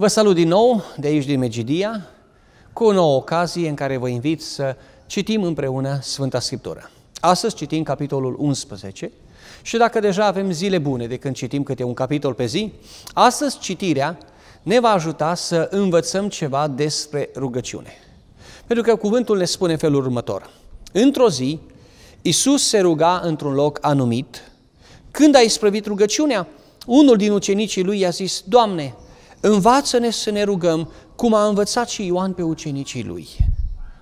Vă salut din nou de aici din Megidia cu o nouă ocazie în care vă invit să citim împreună Sfânta Scriptură. Astăzi citim capitolul 11 și dacă deja avem zile bune de când citim câte un capitol pe zi, astăzi citirea ne va ajuta să învățăm ceva despre rugăciune. Pentru că cuvântul ne spune felul următor. Într-o zi, Isus se ruga într-un loc anumit. Când a isprăvit rugăciunea, unul din ucenicii lui i-a zis, Doamne, Învață-ne să ne rugăm cum a învățat și Ioan pe ucenicii lui.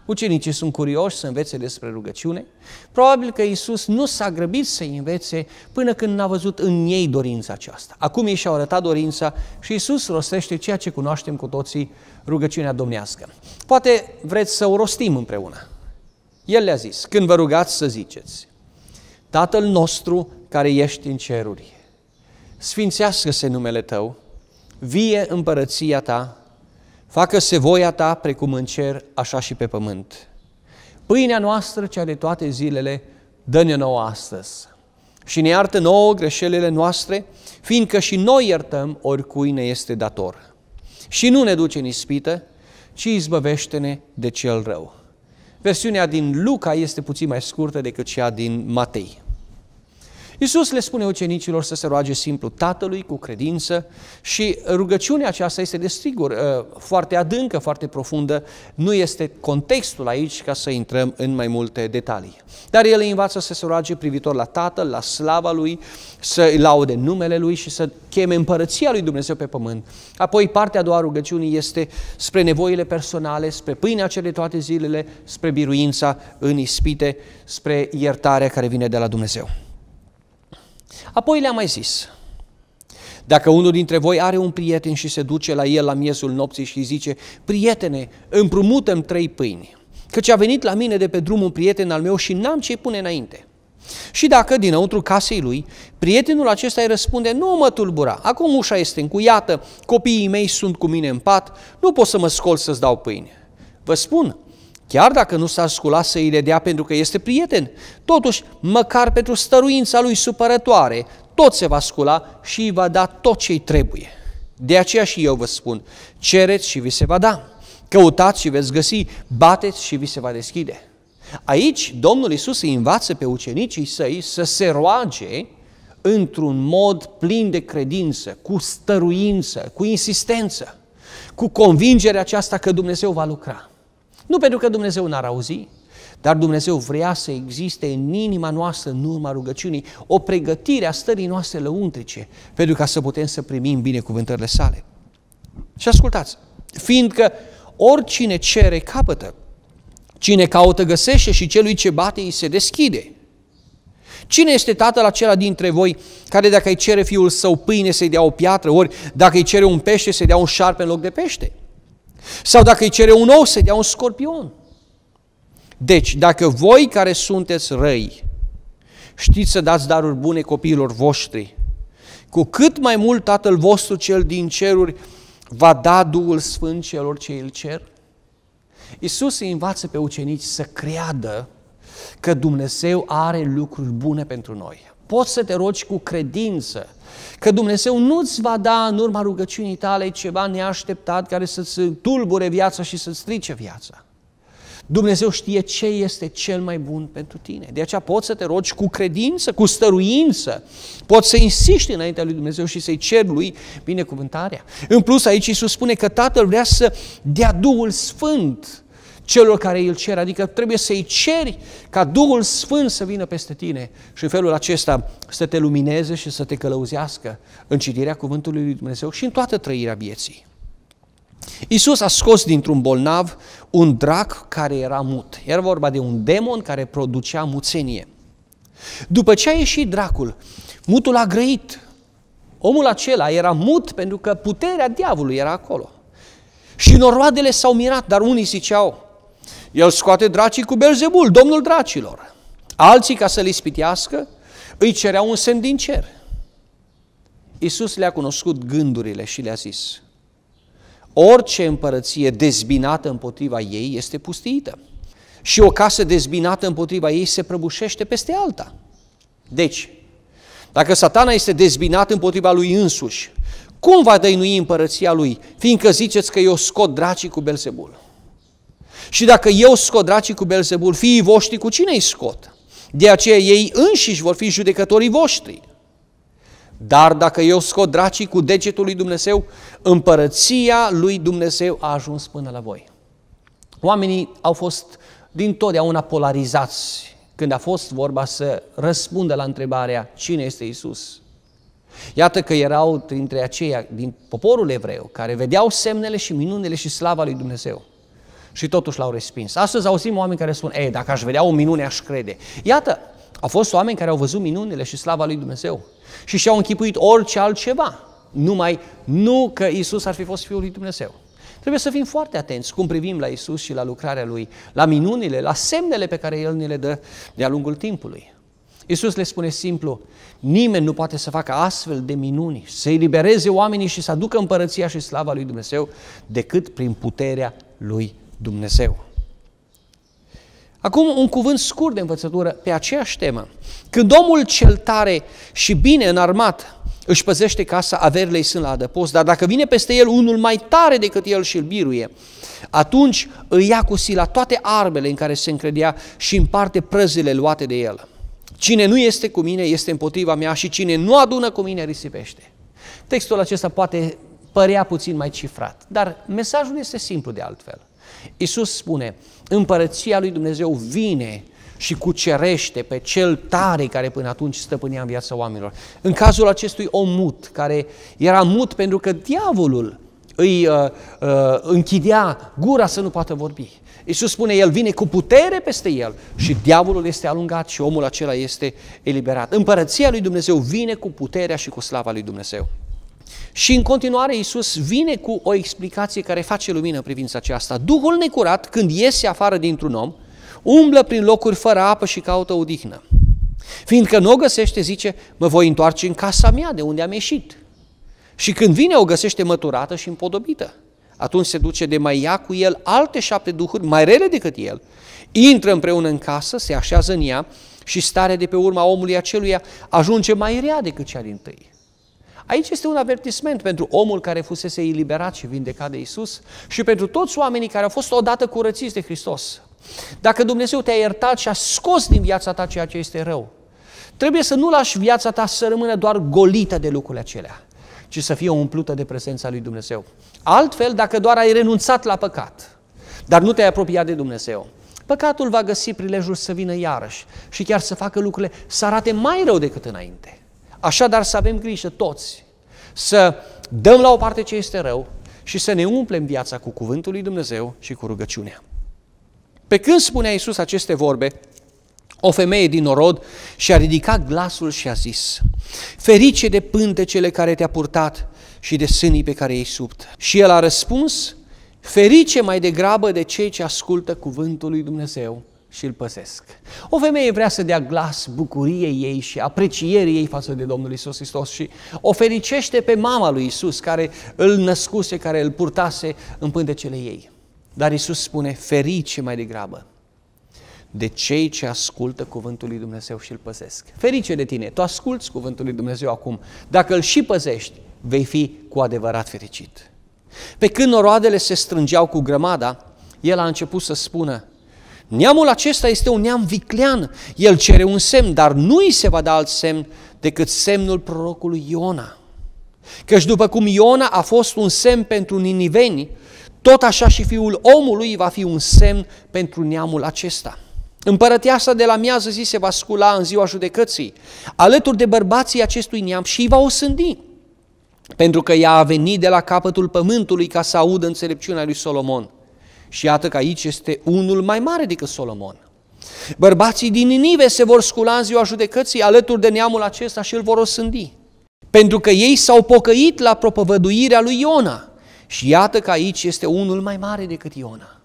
Ucenicii sunt curioși să învețe despre rugăciune. Probabil că Isus nu s-a grăbit să-i învețe până când n-a văzut în ei dorința aceasta. Acum ei și-au arătat dorința și Isus rostește ceea ce cunoaștem cu toții, rugăciunea domnească. Poate vreți să o rostim împreună. El le-a zis, când vă rugați să ziceți, Tatăl nostru care ești în ceruri, sfințească-se numele Tău, vie împărăția ta, facă-se voia ta precum în cer, așa și pe pământ. Pâinea noastră, cea de toate zilele, dă-ne nouă astăzi. Și ne iartă nouă greșelile noastre, fiindcă și noi iertăm oricui ne este dator. Și nu ne duce în ispită, ci izbăvește-ne de cel rău. Versiunea din Luca este puțin mai scurtă decât cea din Matei. Iisus le spune ucenicilor să se roage simplu Tatălui cu credință și rugăciunea aceasta este desigur uh, foarte adâncă, foarte profundă. Nu este contextul aici ca să intrăm în mai multe detalii. Dar el îi învață să se roage privitor la Tatăl, la slava Lui, să îi laude numele Lui și să cheme împărăția Lui Dumnezeu pe pământ. Apoi partea a doua rugăciunii este spre nevoile personale, spre pâinea cele toate zilele, spre biruința în ispite, spre iertarea care vine de la Dumnezeu. Apoi le-a mai zis, dacă unul dintre voi are un prieten și se duce la el la miezul nopții și îi zice, prietene, împrumutăm trei pâini, căci a venit la mine de pe drum un prieten al meu și n-am ce pune înainte. Și dacă dinăuntru casei lui, prietenul acesta îi răspunde, nu mă tulbura, acum ușa este încuiată, copiii mei sunt cu mine în pat, nu pot să mă scol să-ți dau pâine. Vă spun, Chiar dacă nu s-ar scula să îi le dea pentru că este prieten, totuși, măcar pentru stăruința lui supărătoare, tot se va scula și îi va da tot ce îi trebuie. De aceea și eu vă spun, cereți și vi se va da, căutați și veți găsi, bateți și vi se va deschide. Aici Domnul Iisus îi învață pe ucenicii săi să se roage într-un mod plin de credință, cu stăruință, cu insistență, cu convingerea aceasta că Dumnezeu va lucra. Nu pentru că Dumnezeu n-ar auzi, dar Dumnezeu vrea să existe în inima noastră, în urma rugăciunii, o pregătire a stării noastre lăuntrice, pentru ca să putem să primim binecuvântările sale. Și ascultați, fiindcă oricine cere capătă, cine caută găsește și celui ce bate îi se deschide. Cine este tatăl acela dintre voi care dacă îi cere fiul său pâine să-i dea o piatră, ori dacă îi cere un pește să-i dea un șarpe în loc de pește? Sau dacă îi cere un ou să dea un scorpion. Deci, dacă voi care sunteți răi știți să dați daruri bune copiilor voștri, cu cât mai mult Tatăl vostru cel din ceruri va da Duhul Sfânt celor ce îl cer? Iisus îi învață pe ucenici să creadă că Dumnezeu are lucruri bune pentru noi. Poți să te rogi cu credință că Dumnezeu nu-ți va da în urma rugăciunii tale ceva neașteptat care să-ți tulbure viața și să-ți strice viața. Dumnezeu știe ce este cel mai bun pentru tine. De aceea poți să te rogi cu credință, cu stăruință. Poți să insiști înaintea lui Dumnezeu și să-i ceri lui binecuvântarea. În plus, aici Iisus spune că Tatăl vrea să dea Duhul Sfânt celor care îl cer, adică trebuie să-i ceri ca Duhul Sfânt să vină peste tine și în felul acesta să te lumineze și să te călăuzească în citirea Cuvântului Lui Dumnezeu și în toată trăirea vieții. Iisus a scos dintr-un bolnav un drac care era mut. Era vorba de un demon care producea muțenie. După ce a ieșit dracul, mutul a grăit. Omul acela era mut pentru că puterea diavolului era acolo. Și noroadele s-au mirat, dar unii ziceau, el scoate dracii cu Belzebul, domnul dracilor. Alții, ca să-L ispitească, îi cereau un semn din cer. Iisus le-a cunoscut gândurile și le-a zis, orice împărăție dezbinată împotriva ei este pustiită și o casă dezbinată împotriva ei se prăbușește peste alta. Deci, dacă satana este dezbinat împotriva lui însuși, cum va dăinui împărăția lui, fiindcă ziceți că eu scot dracii cu Belzebul? Și dacă eu scot dracii cu Belzebul, fiii voștri cu cine îi scot? De aceea ei înșiși vor fi judecătorii voștri. Dar dacă eu scot dracii cu degetul lui Dumnezeu, împărăția lui Dumnezeu a ajuns până la voi. Oamenii au fost din totdeauna polarizați când a fost vorba să răspundă la întrebarea cine este Isus. Iată că erau dintre aceia din poporul evreu care vedeau semnele și minunile și slava lui Dumnezeu și totuși l-au respins. Astăzi auzim oameni care spun, ei, dacă aș vedea o minune, aș crede. Iată, au fost oameni care au văzut minunile și slava lui Dumnezeu și și-au închipuit orice altceva, numai nu că Isus ar fi fost Fiul lui Dumnezeu. Trebuie să fim foarte atenți cum privim la Isus și la lucrarea Lui, la minunile, la semnele pe care El ne le dă de-a lungul timpului. Isus le spune simplu, nimeni nu poate să facă astfel de minuni, să elibereze oamenii și să aducă împărăția și slava lui Dumnezeu decât prin puterea lui Dumnezeu. Acum un cuvânt scurt de învățătură pe aceeași temă. Când omul cel tare și bine înarmat își păzește casa, averile sunt la adăpost, dar dacă vine peste el unul mai tare decât el și îl biruie, atunci îi ia cu sila toate armele în care se încredea și împarte prăzile luate de el. Cine nu este cu mine este împotriva mea și cine nu adună cu mine risipește. Textul acesta poate părea puțin mai cifrat, dar mesajul este simplu de altfel – Iisus spune, împărăția lui Dumnezeu vine și cucerește pe cel tare care până atunci stăpânea în viața oamenilor. În cazul acestui om mut, care era mut pentru că diavolul îi uh, uh, închidea gura să nu poată vorbi. Iisus spune, el vine cu putere peste el și diavolul este alungat și omul acela este eliberat. Împărăția lui Dumnezeu vine cu puterea și cu slava lui Dumnezeu. Și în continuare Iisus vine cu o explicație care face lumină în privința aceasta. Duhul necurat, când iese afară dintr-un om, umblă prin locuri fără apă și caută odihnă. Fiindcă nu o găsește, zice, mă voi întoarce în casa mea de unde am ieșit. Și când vine, o găsește măturată și împodobită. Atunci se duce de mai ia cu el alte șapte duhuri mai rele decât el. Intră împreună în casă, se așează în ea și starea de pe urma omului aceluia ajunge mai rea decât cea din tâi. Aici este un avertisment pentru omul care fusese eliberat și vindecat de Isus și pentru toți oamenii care au fost odată curățiți de Hristos. Dacă Dumnezeu te-a iertat și a scos din viața ta ceea ce este rău, trebuie să nu lași viața ta să rămână doar golită de lucrurile acelea, ci să fie umplută de prezența lui Dumnezeu. Altfel, dacă doar ai renunțat la păcat, dar nu te-ai apropiat de Dumnezeu, păcatul va găsi prilejul să vină iarăși și chiar să facă lucrurile să arate mai rău decât înainte. Așadar să avem grijă toți, să dăm la o parte ce este rău și să ne umplem viața cu cuvântul lui Dumnezeu și cu rugăciunea. Pe când spunea Iisus aceste vorbe, o femeie din Orod și-a ridicat glasul și a zis, Ferice de pântecele care te-a purtat și de sânii pe care ei subt. Și el a răspuns, Ferice mai degrabă de cei ce ascultă cuvântul lui Dumnezeu și îl păsesc. O femeie vrea să dea glas bucuriei ei și aprecierii ei față de Domnul Isus Hristos și o fericește pe mama lui Isus care îl născuse, care îl purtase în pântecele ei. Dar Isus spune, ferice mai degrabă de cei ce ascultă cuvântul lui Dumnezeu și îl păzesc. Ferice de tine, tu asculți cuvântul lui Dumnezeu acum. Dacă îl și păzești, vei fi cu adevărat fericit. Pe când noroadele se strângeau cu grămada, el a început să spună, Neamul acesta este un neam viclean. El cere un semn, dar nu îi se va da alt semn decât semnul prorocului Iona. Căci după cum Iona a fost un semn pentru niniveni, tot așa și fiul omului va fi un semn pentru neamul acesta. Împărătia asta de la miază zi se va scula în ziua judecății, alături de bărbații acestui neam și îi va osândi, pentru că ea a venit de la capătul pământului ca să audă înțelepciunea lui Solomon. Și iată că aici este unul mai mare decât Solomon. Bărbații din Ninive se vor scula în ziua judecății alături de neamul acesta și îl vor osândi. Pentru că ei s-au pocăit la propovăduirea lui Iona. Și iată că aici este unul mai mare decât Iona.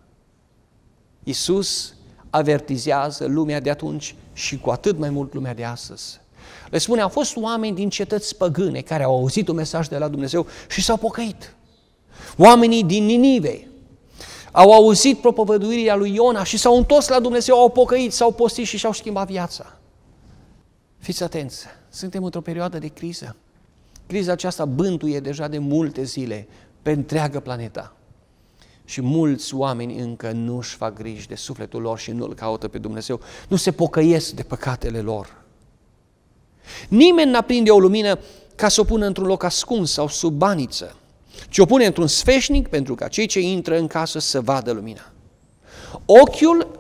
Iisus avertizează lumea de atunci și cu atât mai mult lumea de astăzi. Le spune, au fost oameni din cetăți păgâne care au auzit un mesaj de la Dumnezeu și s-au pocăit. Oamenii din Ninive, au auzit propovăduirea lui Iona și s-au întors la Dumnezeu, au pocăit, s-au postit și și-au schimbat viața. Fiți atenți, suntem într-o perioadă de criză. Criza aceasta bântuie deja de multe zile pe întreagă planeta. Și mulți oameni încă nu își fac griji de sufletul lor și nu îl caută pe Dumnezeu. Nu se pocăiesc de păcatele lor. Nimeni n-aprinde o lumină ca să o pună într-un loc ascuns sau sub baniță ci o pune într-un sfeșnic pentru ca cei ce intră în casă să vadă lumina. Ochiul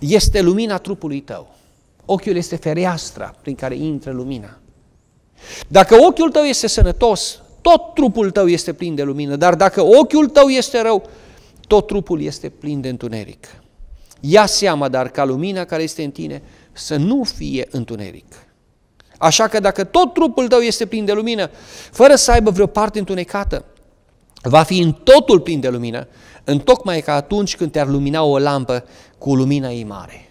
este lumina trupului tău. Ochiul este fereastra prin care intră lumina. Dacă ochiul tău este sănătos, tot trupul tău este plin de lumină, dar dacă ochiul tău este rău, tot trupul este plin de întuneric. Ia seama, dar, ca lumina care este în tine să nu fie întuneric. Așa că dacă tot trupul tău este plin de lumină, fără să aibă vreo parte întunecată, va fi în totul plin de lumină, în tocmai ca atunci când te-ar lumina o lampă cu lumina ei mare.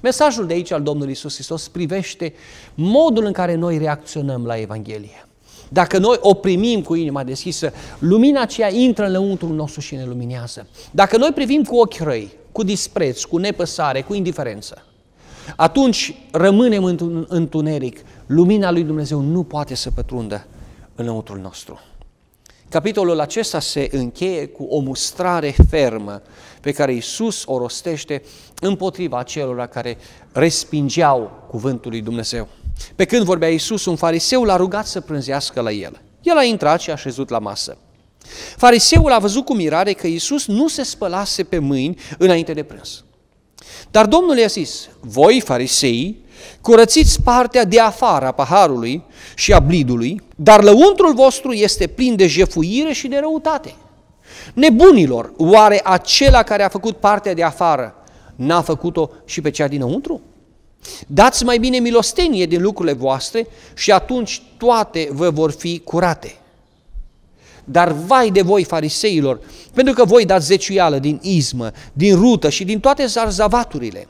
Mesajul de aici al Domnului Isus Hristos privește modul în care noi reacționăm la Evanghelie. Dacă noi o primim cu inima deschisă, lumina aceea intră în lăuntrul nostru și ne luminează. Dacă noi privim cu ochi răi, cu dispreț, cu nepăsare, cu indiferență, atunci rămânem în întuneric. Lumina lui Dumnezeu nu poate să pătrundă înăuntrul nostru. Capitolul acesta se încheie cu o mustrare fermă pe care Iisus o rostește împotriva celor care respingeau cuvântul lui Dumnezeu. Pe când vorbea Iisus, un fariseu l-a rugat să prânzească la el. El a intrat și a șezut la masă. Fariseul a văzut cu mirare că Iisus nu se spălase pe mâini înainte de prânz. Dar Domnul i-a zis, voi farisei, curățiți partea de afară a paharului și a blidului, dar lăuntrul vostru este plin de jefuire și de răutate. Nebunilor, oare acela care a făcut partea de afară n-a făcut-o și pe cea dinăuntru? Dați mai bine milostenie din lucrurile voastre și atunci toate vă vor fi curate. Dar vai de voi, fariseilor, pentru că voi dați zeciuială din izmă, din rută și din toate zarzavaturile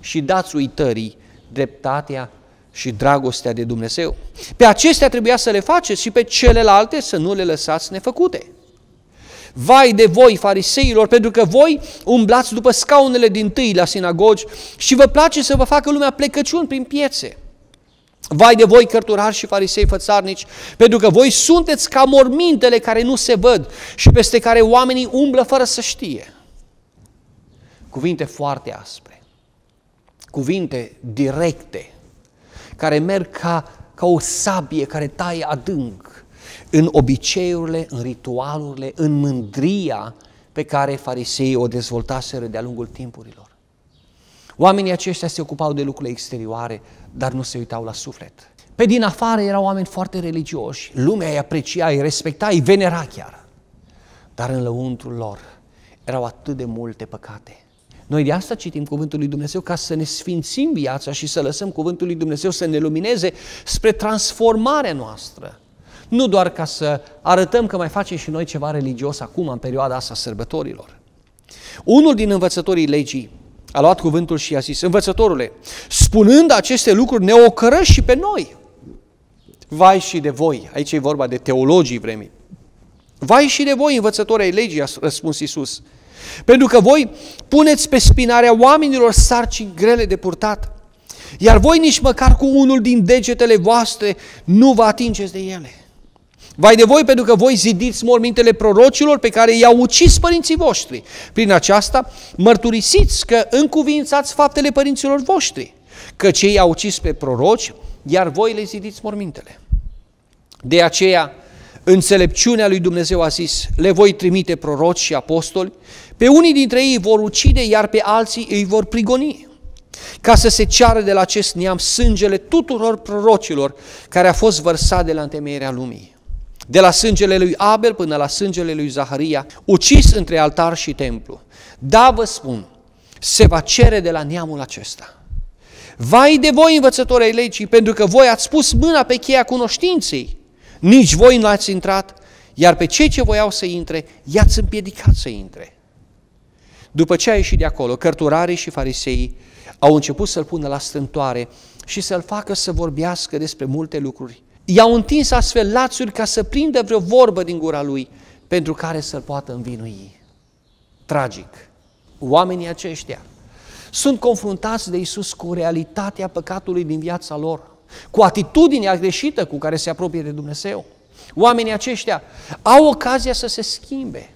și dați uitării dreptatea și dragostea de Dumnezeu. Pe acestea trebuia să le faceți și pe celelalte să nu le lăsați nefăcute. Vai de voi, fariseilor, pentru că voi umblați după scaunele din tâi la sinagogi și vă place să vă facă lumea plecăciuni prin piețe Vai de voi, cărturari și farisei fățarnici, pentru că voi sunteți ca mormintele care nu se văd și peste care oamenii umblă fără să știe. Cuvinte foarte aspre, cuvinte directe, care merg ca, ca o sabie care taie adânc în obiceiurile, în ritualurile, în mândria pe care fariseii o dezvoltaseră de-a lungul timpurilor. Oamenii aceștia se ocupau de lucrurile exterioare, dar nu se uitau la suflet. Pe din afară erau oameni foarte religioși, lumea îi aprecia, îi respecta, îi venera chiar. Dar în lăuntrul lor erau atât de multe păcate. Noi de asta citim Cuvântul lui Dumnezeu ca să ne sfințim viața și să lăsăm Cuvântul lui Dumnezeu să ne lumineze spre transformarea noastră. Nu doar ca să arătăm că mai facem și noi ceva religios acum, în perioada asta sărbătorilor. Unul din învățătorii legii a luat cuvântul și i-a zis, învățătorule, spunând aceste lucruri ne ocărăși și pe noi. Vai și de voi, aici e vorba de teologii vremii. Vai și de voi, ai legii, a răspuns Isus. Pentru că voi puneți pe spinarea oamenilor sarcini grele de purtat, iar voi nici măcar cu unul din degetele voastre nu vă atingeți de ele. Vai de voi pentru că voi zidiți mormintele prorocilor pe care i-au ucis părinții voștri. Prin aceasta mărturisiți că încuvințați faptele părinților voștri, că cei i-au ucis pe proroci, iar voi le zidiți mormintele. De aceea, înțelepciunea lui Dumnezeu a zis, le voi trimite proroci și apostoli, pe unii dintre ei vor ucide, iar pe alții îi vor prigoni ca să se ceară de la acest neam sângele tuturor prorocilor care a fost vărsat de la întemeierea lumii de la sângele lui Abel până la sângele lui Zaharia, ucis între altar și templu. Da, vă spun, se va cere de la neamul acesta. Vai de voi, învățători ai legii, pentru că voi ați pus mâna pe cheia cunoștinței. Nici voi nu ați intrat, iar pe cei ce voiau să intre, i-ați împiedicat să intre. După ce a ieșit de acolo, cărturarii și fariseii au început să-l pună la strântoare și să-l facă să vorbească despre multe lucruri i-au întins astfel lațuri ca să prindă vreo vorbă din gura lui pentru care să-l poată învinui. Tragic. Oamenii aceștia sunt confruntați de Isus cu realitatea păcatului din viața lor, cu atitudinea greșită cu care se apropie de Dumnezeu. Oamenii aceștia au ocazia să se schimbe,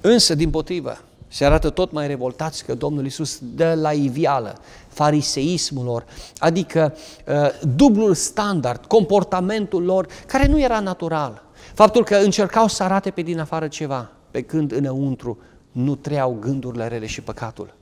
însă, din potrivă, se arată tot mai revoltați că Domnul Isus dă la ivială fariseismul lor, adică uh, dublul standard, comportamentul lor, care nu era natural. Faptul că încercau să arate pe din afară ceva, pe când înăuntru nu treau gândurile rele și păcatul.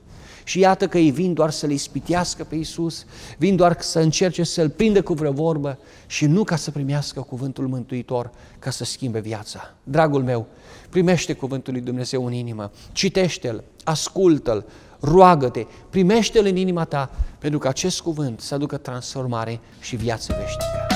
Și iată că ei vin doar să l ispitească pe Iisus, vin doar să încerce să-L prindă cu vreo vorbă și nu ca să primească cuvântul mântuitor, ca să schimbe viața. Dragul meu, primește cuvântul lui Dumnezeu în inimă, citește-L, ascultă-L, roagă-te, primește-L în inima ta, pentru că acest cuvânt să aducă transformare și viață veșnică.